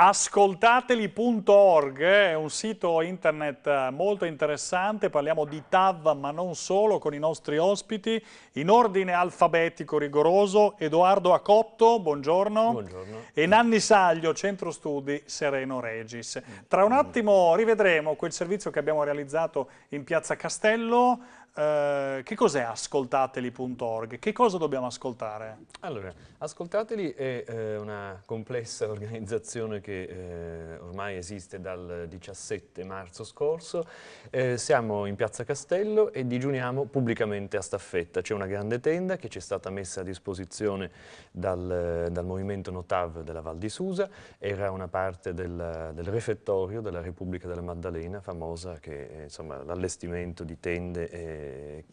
Ascoltateli.org eh, è un sito internet eh, molto interessante, parliamo di TAV ma non solo con i nostri ospiti, in ordine alfabetico rigoroso, Edoardo Acotto, buongiorno, buongiorno. e Nanni Saglio, Centro Studi Sereno Regis. Tra un mm. attimo rivedremo quel servizio che abbiamo realizzato in Piazza Castello, eh, che cos'è ascoltateli.org? Che cosa dobbiamo ascoltare? Allora, Ascoltateli è eh, una complessa organizzazione che eh, ormai esiste dal 17 marzo scorso. Eh, siamo in Piazza Castello e digiuniamo pubblicamente a staffetta. C'è una grande tenda che ci è stata messa a disposizione dal, dal movimento Notav della Val di Susa. Era una parte del, del refettorio della Repubblica della Maddalena, famosa che eh, insomma l'allestimento di tende e eh,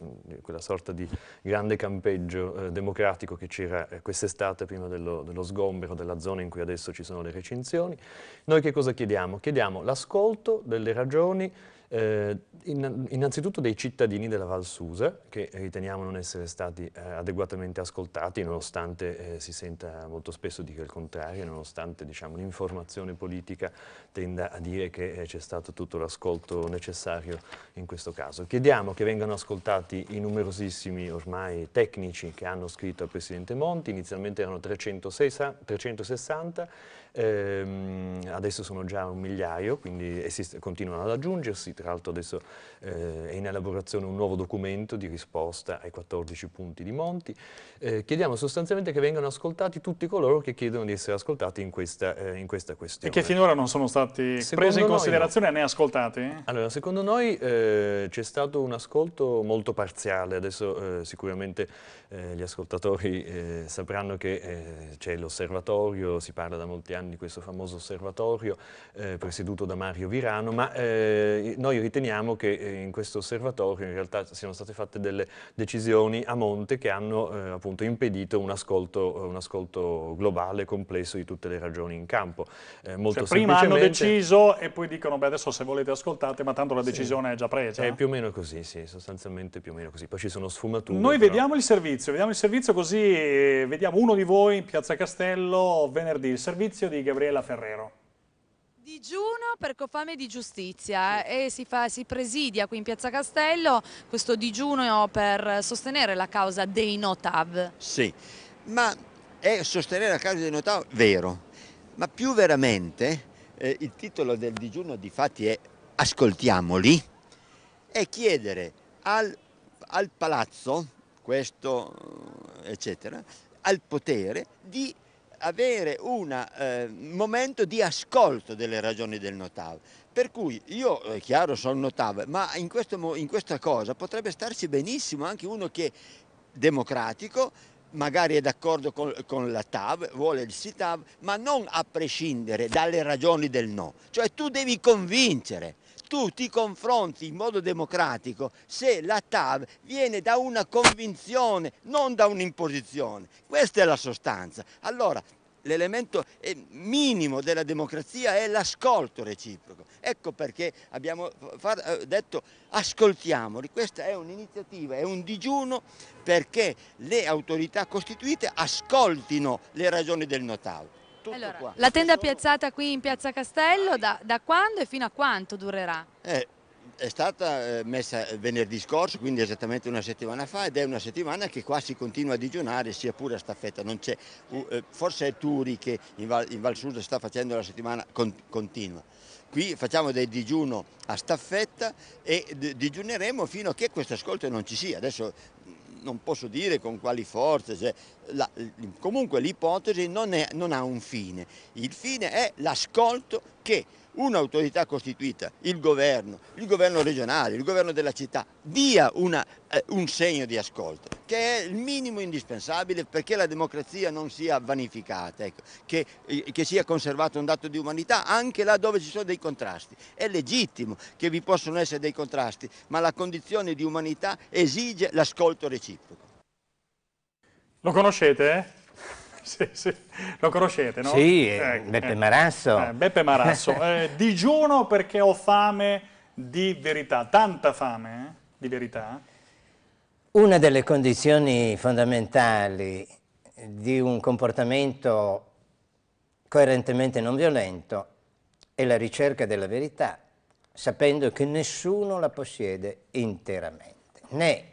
quella sorta di grande campeggio eh, democratico che c'era eh, quest'estate prima dello, dello, sgombero della zona in cui adesso ci sono le recinzioni. Noi che cosa chiediamo? Chiediamo l'ascolto delle ragioni eh, innanzitutto dei cittadini della Val Susa, che riteniamo non essere stati eh, adeguatamente ascoltati, nonostante eh, si senta molto spesso dire il contrario, nonostante diciamo, l'informazione politica tenda a dire che eh, c'è stato tutto l'ascolto necessario in questo caso. Chiediamo che vengano ascoltati i numerosissimi ormai tecnici che hanno scritto al Presidente Monti, inizialmente erano 360, 360 ehm, adesso sono già un migliaio, quindi continuano ad aggiungersi, tra l'altro adesso eh, è in elaborazione un nuovo documento di risposta ai 14 punti di Monti. Eh, chiediamo sostanzialmente che vengano ascoltati tutti coloro che chiedono di essere ascoltati in questa, eh, in questa questione. E che finora non sono stati secondo presi in considerazione no. né ascoltati? Allora, secondo noi eh, c'è stato un ascolto molto parziale, adesso eh, sicuramente eh, gli ascoltatori sapranno che c'è l'osservatorio, si parla da molti anni anni questo famoso osservatorio eh, presieduto da Mario Virano, ma eh, noi riteniamo che eh, in questo osservatorio in realtà siano state fatte delle decisioni a monte che hanno eh, appunto impedito un ascolto, un ascolto globale, complesso di tutte le ragioni in campo. Eh, cioè, molto cioè, prima hanno deciso e poi dicono beh adesso se volete ascoltate ma tanto la decisione sì. è già presa. È più o meno così, sì, sostanzialmente più o meno così. Poi ci sono sfumature. Noi però... vediamo il servizio, vediamo il servizio così vediamo uno di voi in Piazza Castello venerdì. Il servizio giudizio di Gabriella Ferrero. Digiuno per Cofame di Giustizia eh, e si, fa, si, presidia qui in Piazza Castello questo digiuno per sostenere la causa dei Notav. Sì, ma è sostenere la causa dei Notav vero, ma più veramente eh, il titolo del digiuno di fatti è Ascoltiamoli e chiedere al, al palazzo, questo eccetera, al potere di avere un eh, momento di ascolto delle ragioni del notav. Per cui io, è eh, chiaro, sono notav, ma in, questo, in questa cosa potrebbe starci benissimo anche uno che è democratico, magari è d'accordo con, con, la TAV, vuole il SITAV, ma non a prescindere dalle ragioni del no. Cioè tu devi convincere tu ti confronti in modo democratico se la TAV viene da una convinzione, non da un'imposizione. Questa è la sostanza. Allora, l'elemento eh, minimo della democrazia è l'ascolto reciproco. Ecco perché abbiamo eh, detto ascoltiamoli, questa è un'iniziativa, è un digiuno perché le autorità costituite ascoltino le ragioni del notaio allora, la tenda piazzata qui in Piazza Castello da, da, quando e fino a quanto durerà? Eh, è stata eh, messa venerdì scorso, quindi esattamente una settimana fa, ed è una settimana che qua si continua a digiunare, sia pure a staffetta. Eh, forse è Turi che in Val, in Val Susa sta facendo la settimana con, continua. Qui facciamo del digiuno a staffetta e digiuneremo fino a che questo ascolto non ci sia. Adesso non posso dire con quali forze, cioè, la, comunque l'ipotesi non, non ha un fine, il fine è l'ascolto che un'autorità costituita, il governo, il governo regionale, il governo della città, dia una, eh, un segno di ascolto, che è il minimo indispensabile perché la democrazia non sia vanificata, ecco, che, eh, che, sia conservato un dato di umanità anche là dove ci sono dei contrasti. È legittimo che vi possono essere dei contrasti, ma la condizione di umanità esige l'ascolto reciproco. Lo conoscete? sì, sì. Lo conoscete, no? Sì, eh, ecco, eh. Beppe Marasso. Eh, Beppe Marasso. eh, digiuno perché ho fame di verità, tanta fame eh, di verità. Una delle condizioni fondamentali di un comportamento coerentemente non violento è la ricerca della verità, sapendo che nessuno la possiede interamente, né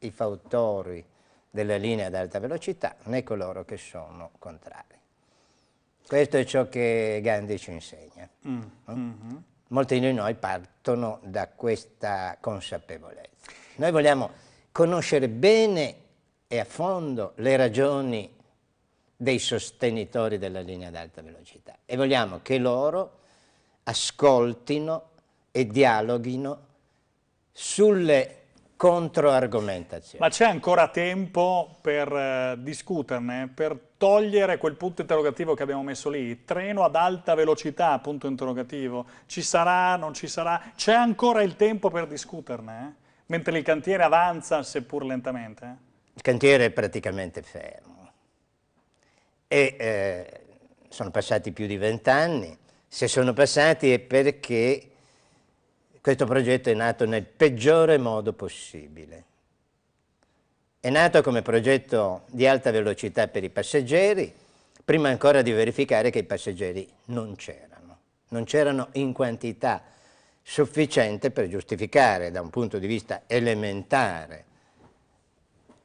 i fautori della linea ad alta velocità né coloro che sono contrari. Questo è ciò che Gandhi ci insegna. Mm. Mm -hmm. Molti di noi partono da questa consapevolezza. Noi vogliamo conoscere bene e a fondo le ragioni dei sostenitori della linea ad alta velocità e vogliamo che loro ascoltino e dialoghino sulle controargomentazione. Ma c'è ancora tempo per eh, discuterne, per togliere quel punto interrogativo che abbiamo messo lì, treno ad alta velocità, punto interrogativo, ci sarà, non ci sarà, c'è ancora il tempo per discuterne, eh? mentre il cantiere avanza seppur lentamente? Il cantiere è praticamente fermo e eh, sono passati più di vent'anni, se sono passati è perché questo progetto è nato nel peggiore modo possibile. È nato come progetto di alta velocità per i passeggeri, prima ancora di verificare che i passeggeri non c'erano. Non c'erano in quantità sufficiente per giustificare da un punto di vista elementare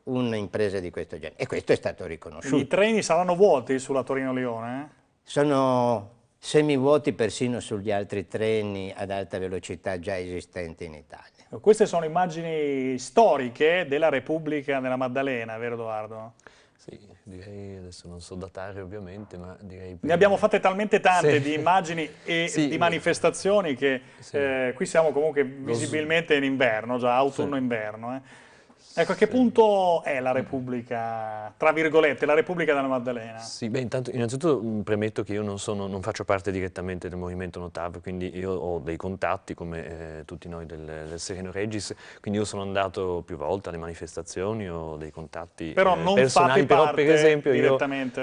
un'impresa di questo genere. E questo è stato riconosciuto. I treni saranno vuoti sulla Torino-Lione? Sono semivuoti persino sugli altri treni ad alta velocità già esistenti in Italia. Queste sono immagini storiche della Repubblica della Maddalena, vero Edoardo? Sì, direi, adesso non so datare ovviamente, ma direi... Ne abbiamo fatte talmente tante sì. di immagini e sì, di manifestazioni che sì. eh, qui siamo comunque visibilmente in inverno, già autunno-inverno. Eh. Ecco, a che punto è la Repubblica, tra virgolette, la Repubblica della Maddalena? Sì, beh, intanto, innanzitutto premetto che io non, sono, non faccio parte direttamente del movimento Notav, quindi io ho dei contatti, come eh, tutti noi del, del, Sereno Regis, quindi io sono andato più volte alle manifestazioni, ho dei contatti però eh, non personali, però per esempio io,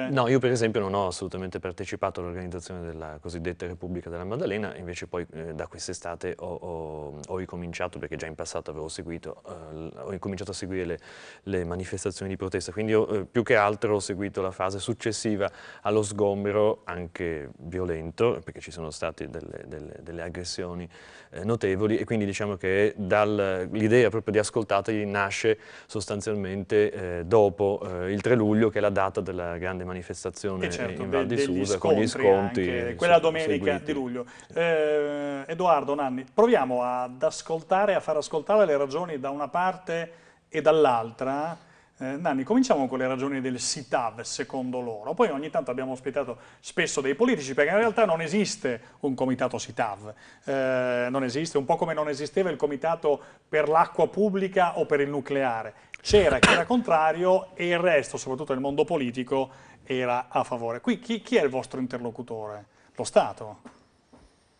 no, io per esempio non ho assolutamente partecipato all'organizzazione della cosiddetta Repubblica della Maddalena, invece poi eh, da quest'estate ho, ho, ho, ricominciato, perché già in passato avevo seguito, eh, ho ricominciato a seguire le, le manifestazioni di protesta. Quindi io eh, più che altro ho seguito la fase successiva allo sgombero, anche violento, perché ci sono state delle, delle, delle aggressioni eh, notevoli e quindi diciamo che l'idea proprio di ascoltateli nasce sostanzialmente eh, dopo eh, il 3 luglio, che è la data della grande manifestazione eh, certo, in Val di Susa, con gli sconti. Anche, quella domenica seguiti. di luglio. Eh, Edoardo, Nanni, proviamo ad ascoltare, a far ascoltare le ragioni da una parte e dall'altra, eh, Nanni, cominciamo con le ragioni del SITAV secondo loro, poi ogni tanto abbiamo ospitato spesso dei politici perché in realtà non esiste un comitato SITAV, eh, non esiste, un po' come non esisteva il comitato per l'acqua pubblica o per il nucleare, c'era chi era contrario e il resto, soprattutto il mondo politico, era a favore. Qui chi, chi è il vostro interlocutore? Lo Stato?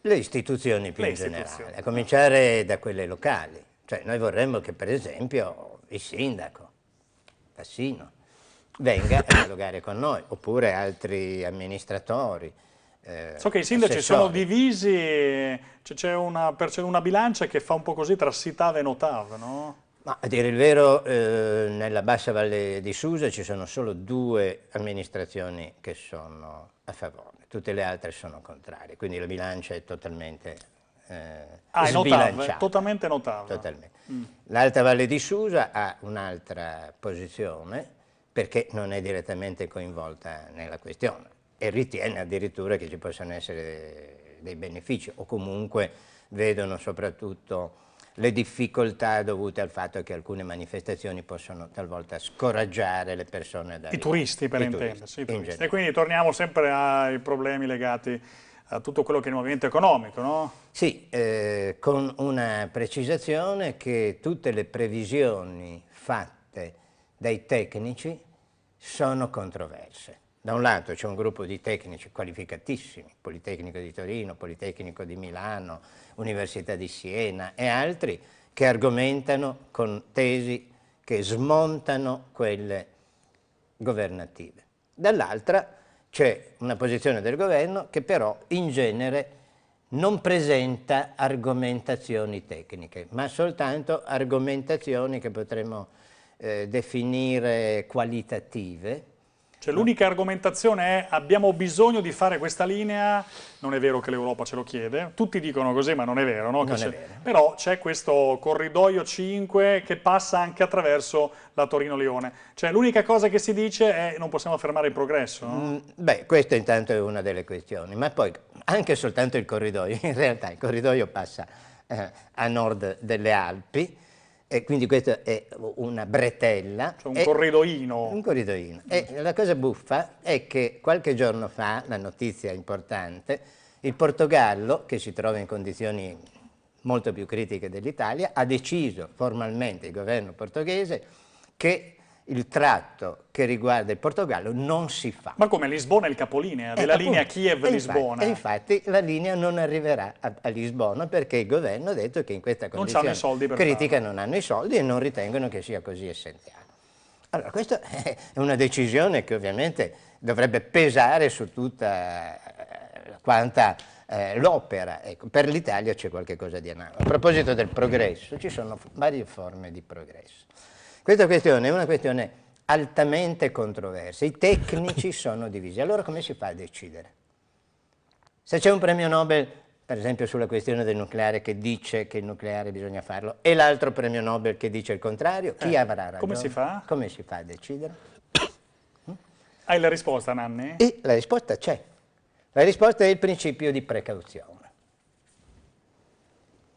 Le istituzioni più Le in istituzioni. generale, a cominciare da quelle locali. Cioè noi vorremmo che per esempio il sindaco Fassino venga a dialogare con noi, oppure altri amministratori. Eh, so che i sindaci assessori. sono divisi, c'è cioè una, una, bilancia che fa un po' così tra Sitave e Notave, no? Ma a dire il vero, eh, nella bassa valle di Susa ci sono solo due amministrazioni che sono a favore, tutte le altre sono contrarie, quindi la bilancia è totalmente eh, ah, sbilanciata. totalmente notabile. Totalmente. Mm. L'Alta Valle di Susa ha un'altra posizione perché non è direttamente coinvolta nella questione e ritiene addirittura che ci possano essere dei benefici o comunque vedono soprattutto le difficoltà dovute al fatto che alcune manifestazioni possono talvolta scoraggiare le persone da I turisti per intendersi. In e quindi torniamo sempre ai problemi legati a tutto quello che è il movimento economico, no? Sì, eh, con una precisazione che tutte le previsioni fatte dai tecnici sono controverse. Da un lato c'è un gruppo di tecnici qualificatissimi, Politecnico di Torino, Politecnico di Milano, Università di Siena e altri, che argomentano con tesi che smontano quelle governative. Dall'altra c'è una posizione del governo che però in genere non presenta argomentazioni tecniche, ma soltanto argomentazioni che potremmo eh, definire qualitative, cioè, l'unica argomentazione è abbiamo bisogno di fare questa linea, non è vero che l'Europa ce lo chiede, tutti dicono così ma non è vero, no? non è vero. però c'è questo corridoio 5 che passa anche attraverso la Torino-Leone, cioè l'unica cosa che si dice è non possiamo fermare il progresso. No? Mm, beh, questa intanto è una delle questioni, ma poi anche soltanto il corridoio, in realtà il corridoio passa eh, a nord delle Alpi, e quindi questa è una bretella. Cioè un corridoino. Un corridoino. E la cosa buffa è che qualche giorno fa, la notizia importante, il Portogallo, che si trova in condizioni molto più critiche dell'Italia, ha deciso formalmente, il governo portoghese, che il tratto che riguarda il Portogallo non si fa. Ma come Lisbona è il capolinea eh, della eh, linea Kiev-Lisbona? E infatti, infatti la linea non arriverà a, a, Lisbona perché il governo ha detto che in questa condizione non soldi critica farlo. non hanno i soldi e non ritengono che sia così essenziale. Allora questa è una decisione che ovviamente dovrebbe pesare su tutta eh, quanta eh, l'opera. Ecco, per l'Italia c'è qualcosa di analogo. A proposito del progresso, ci sono varie forme di progresso. Questa questione è una questione altamente controversa, i tecnici sono divisi. Allora come si fa a decidere? Se c'è un premio Nobel, per esempio sulla questione del nucleare, che dice che il nucleare bisogna farlo, e l'altro premio Nobel che dice il contrario, chi eh, avrà ragione? Come si fa? Come si fa a decidere? Hai la risposta, Nanni? E la risposta c'è. La risposta è il principio di precauzione.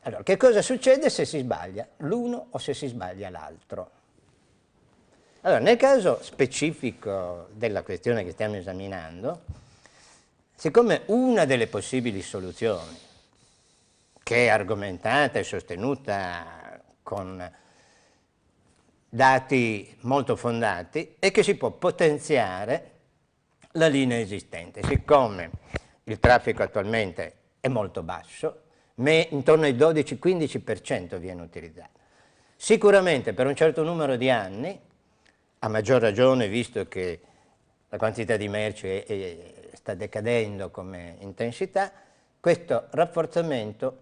Allora, che cosa succede se si sbaglia l'uno o se si sbaglia l'altro? Allora, nel caso specifico della questione che stiamo esaminando, siccome una delle possibili soluzioni, che è argomentata e sostenuta con dati molto fondati, è che si può potenziare la linea esistente. Siccome il traffico attualmente è molto basso, ma intorno ai 12-15% viene utilizzato. Sicuramente per un certo numero di anni a maggior ragione visto che la quantità di merce è, è, sta decadendo come intensità, questo rafforzamento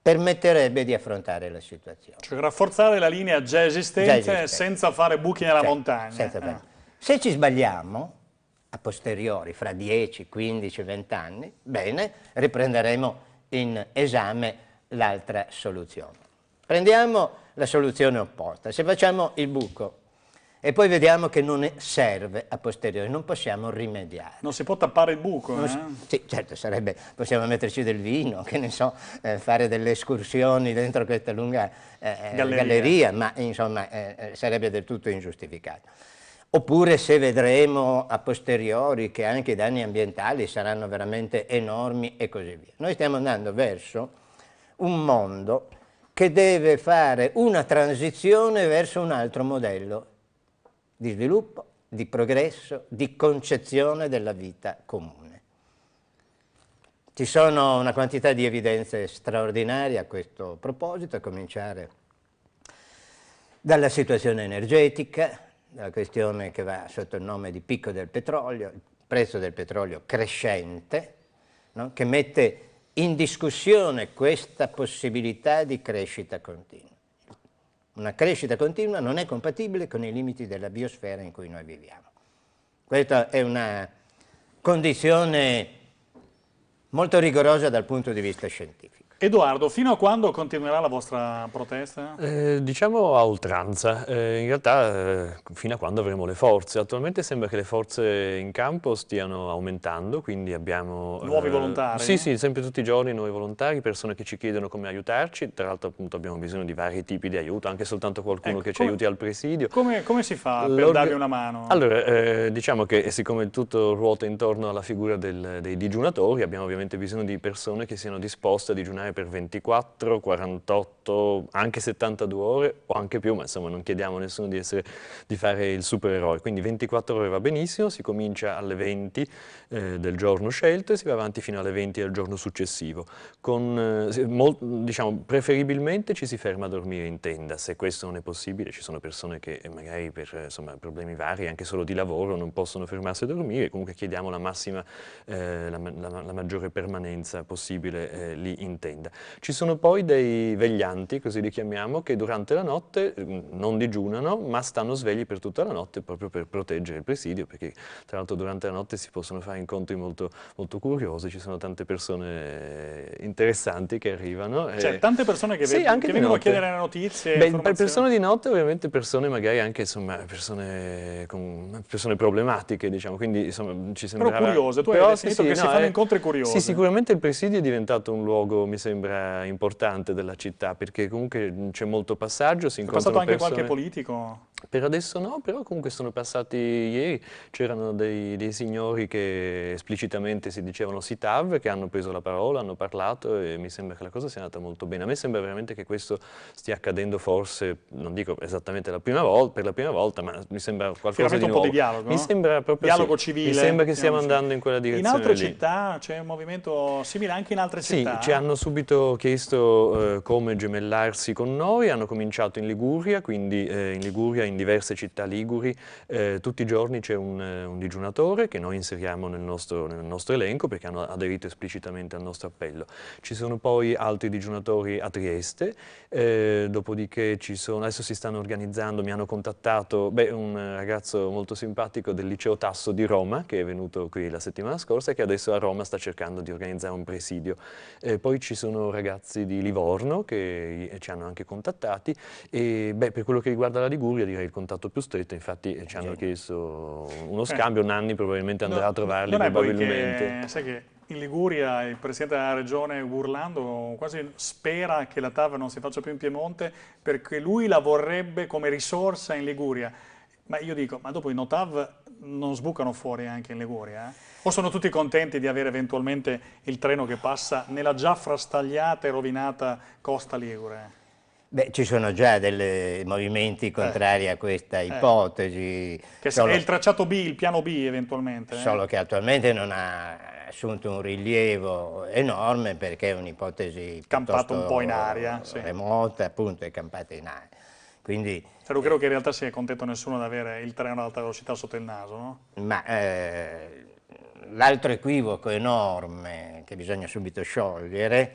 permetterebbe di affrontare la situazione. Cioè rafforzare la linea già esistente, già esistente. senza fare buchi nella cioè, montagna. Eh. Se ci sbagliamo, a posteriori, fra 10, 15, 20 anni, bene, riprenderemo in esame l'altra soluzione. Prendiamo la soluzione opposta. Se facciamo il buco e poi vediamo che non serve a posteriori, non possiamo rimediare. Non si può tappare il buco, non, eh? Sì, certo, sarebbe, possiamo metterci del vino, che ne so, eh, fare delle escursioni dentro questa lunga eh, eh galleria. galleria. ma insomma eh, eh, sarebbe del tutto ingiustificato. Oppure se vedremo a posteriori che anche i danni ambientali saranno veramente enormi e così via. Noi stiamo andando verso un mondo che deve fare una transizione verso un altro modello di sviluppo, di progresso, di concezione della vita comune. Ci sono una quantità di evidenze straordinarie a questo proposito, a cominciare dalla situazione energetica, dalla questione che va sotto il nome di picco del petrolio, il prezzo del petrolio crescente, no? che mette in discussione questa possibilità di crescita continua. Una crescita continua non è compatibile con i limiti della biosfera in cui noi viviamo. Questa è una condizione molto rigorosa dal punto di vista scientifico. Edoardo, fino a quando continuerà la vostra protesta? Eh, diciamo a oltranza, eh, in realtà eh, fino a quando avremo le forze. Attualmente sembra che le forze in campo stiano aumentando, quindi abbiamo... Nuovi eh, volontari? Sì, sì, sempre tutti i giorni nuovi volontari, persone che ci chiedono come aiutarci, tra l'altro appunto abbiamo bisogno di vari tipi di aiuto, anche soltanto qualcuno ecco, che ci come, aiuti al presidio. Come, come si fa per darvi una mano? Allora, eh, diciamo che eh, siccome tutto ruota intorno alla figura del, dei digiunatori, abbiamo ovviamente bisogno di persone che siano disposte a digiunare camminare per 24, 48, anche 72 ore o anche più, ma insomma non chiediamo a nessuno di, essere, di fare il supereroe. Quindi 24 ore va benissimo, si comincia alle 20 eh, del giorno scelto e si va avanti fino alle 20 del giorno successivo. Con, eh, molto, diciamo, preferibilmente ci si ferma a dormire in tenda, se questo non è possibile ci sono persone che eh, magari per eh, insomma, problemi vari, anche solo di lavoro, non possono fermarsi a dormire, comunque chiediamo la massima, eh, la, la, la maggiore permanenza possibile eh, lì in tenda fredda. Ci sono poi dei veglianti, così li chiamiamo, che durante la notte mm, non digiunano, ma stanno svegli per tutta la notte proprio per proteggere il presidio, perché tra l'altro durante la notte si possono fare incontri molto, molto curiosi, ci sono tante persone eh, interessanti che arrivano. Eh. Cioè, tante persone che, sì, che vengono notte. a chiedere notizie, Beh, per persone di notte, ovviamente persone magari anche, insomma, persone, con, persone problematiche, diciamo, quindi insomma ci sembrava... Però curiose, tu però, hai sì, detto sì, che no, si fanno eh, incontri curiosi. Sì, sicuramente il presidio è diventato un luogo, mi sembra importante della città perché comunque c'è molto passaggio, si È passato anche qualche politico? Per adesso no, però comunque sono passati ieri, c'erano dei, dei, signori che esplicitamente si dicevano SITAV, che hanno preso la parola, hanno parlato e mi sembra che la cosa sia andata molto bene. A me sembra veramente che questo stia accadendo forse, non dico esattamente la prima volta, per la prima volta, ma mi sembra qualcosa di nuovo. un po' di dialogo, Mi sembra proprio Dialogo sì. civile. Mi sembra che stiamo andando in quella direzione In altre lì. città c'è un movimento simile anche in altre sì, città? Sì, ci hanno subito chiesto eh, come gemellarsi con noi, hanno cominciato in Liguria, quindi eh, in Liguria in in diverse città liguri eh, tutti i giorni c'è un, eh, un, digiunatore che noi inseriamo nel nostro, nel nostro, elenco perché hanno aderito esplicitamente al nostro appello. Ci sono poi altri digiunatori a Trieste, eh, dopodiché sono, adesso si stanno organizzando, mi hanno contattato beh, un ragazzo molto simpatico del liceo Tasso di Roma che è venuto qui la settimana scorsa e che adesso a Roma sta cercando di organizzare un presidio. Eh, poi ci sono ragazzi di Livorno che eh, ci hanno anche contattati e beh, per quello che riguarda la Liguria direi il contatto più stretto, infatti eh, ci hanno chiesto uno eh. scambio, Nanni probabilmente andrà no, a trovarli probabilmente. Che, sai che in Liguria il Presidente della Regione Burlando quasi spera che la TAV non si faccia più in Piemonte perché lui la vorrebbe come risorsa in Liguria. Ma io dico, ma dopo i Notav non sbucano fuori anche in Liguria? Eh? O sono tutti contenti di avere eventualmente il treno che passa nella già frastagliata e rovinata costa Ligure? Beh, ci sono già dei movimenti eh. contrari eh, a questa eh. ipotesi. Che solo, è il tracciato B, il piano B eventualmente. Eh? Solo eh. che attualmente non ha assunto un rilievo enorme perché è un'ipotesi campata un po' in aria, remota, sì. appunto, è campata in aria. Quindi, cioè, credo eh, che in realtad sia contento nessuno di avere il treno ad alta velocità sotto il naso, no? Ma l'altro equivoco enorme che bisogna subito sciogliere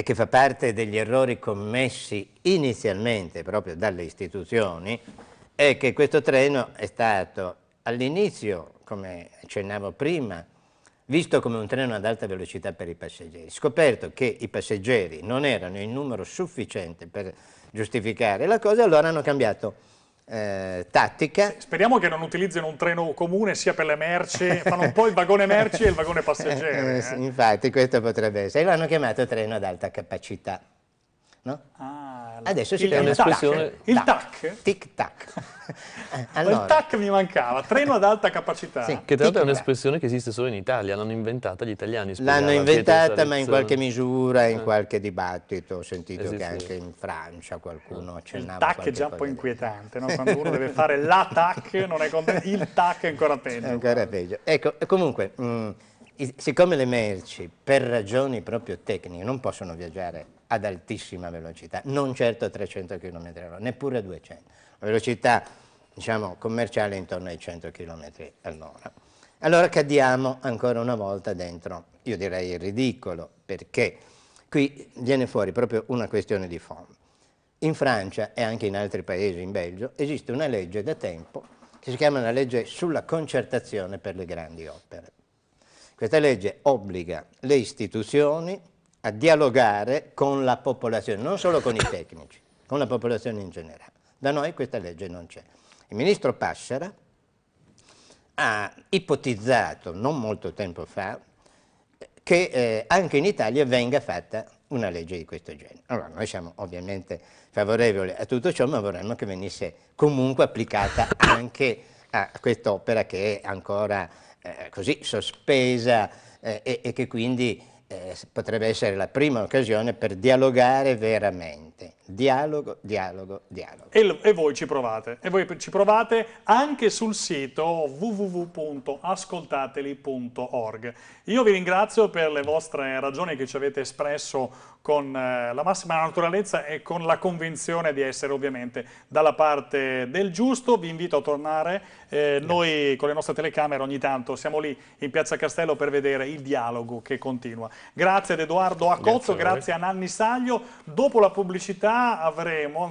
e che fa parte degli errori commessi inizialmente proprio dalle istituzioni, è che questo treno è stato all'inizio, come accennavo prima, visto come un treno ad alta velocità per i passeggeri, scoperto che i passeggeri non erano in numero sufficiente per giustificare la cosa, allora hanno cambiato eh, tattica. Speriamo che non utilizzino un treno comune sia per le merci, fanno un po' il vagone merci e il vagone passeggeri. Eh, eh. Infatti, questo potrebbe essere. E lo chiamato treno ad alta capacità. No? Ah. Adesso si prende un'espressione. Il TAC. Tic TAC. Eh, allora. Il TAC mi mancava, treno ad alta capacità. Sì, che tra l'altro è un'espressione che esiste solo in Italia, l'hanno inventata gli italiani. L'hanno inventata ma in qualche misura, in eh. qualche dibattito, ho sentito esiste. Eh, che anche in Francia qualcuno accennava. Il TAC è già un po' inquietante, no? quando uno deve fare la TAC non è contento, il TAC è ancora peggio. È ancora peggio. Ecco, comunque... Mh, mm, siccome le merci per ragioni proprio tecniche non possono viaggiare ad altissima velocità, non certo a 300 km all'ora, neppure a 200, la velocità diciamo, commerciale è intorno ai 100 km all'ora. Allora cadiamo ancora una volta dentro, io direi il ridicolo, perché qui viene fuori proprio una questione di fondo. In Francia e anche in altri paesi, in Belgio, esiste una legge da tempo che si chiama la legge sulla concertazione per le grandi opere. Questa legge obbliga le istituzioni a dialogare con la popolazione, non solo con i tecnici, con la popolazione in generale. Da noi questa legge non c'è. Il ministro Passera ha ipotizzato, non molto tempo fa, che eh, anche in Italia venga fatta una legge di questo genere. Allora, noi siamo ovviamente favorevoli a tutto ciò, ma vorremmo che venisse comunque applicata anche a quest'opera che è ancora eh, così sospesa eh, e, e, che quindi potrebbe essere la prima occasione per dialogare veramente. Dialogo, dialogo, dialogo. E, e voi ci provate, e voi ci provate anche sul sito www.ascoltateli.org. Io vi ringrazio per le vostre ragioni che ci avete espresso con eh, la massima naturalezza e con la convinzione di essere ovviamente dalla parte del giusto. Vi invito a tornare, eh, noi con le nostre telecamere ogni tanto siamo lì in Piazza Castello per vedere il dialogo che continua. Grazie ad Edoardo Acozzo, grazie grazie a Nanni Saglio. Dopo la pubblicità avremo...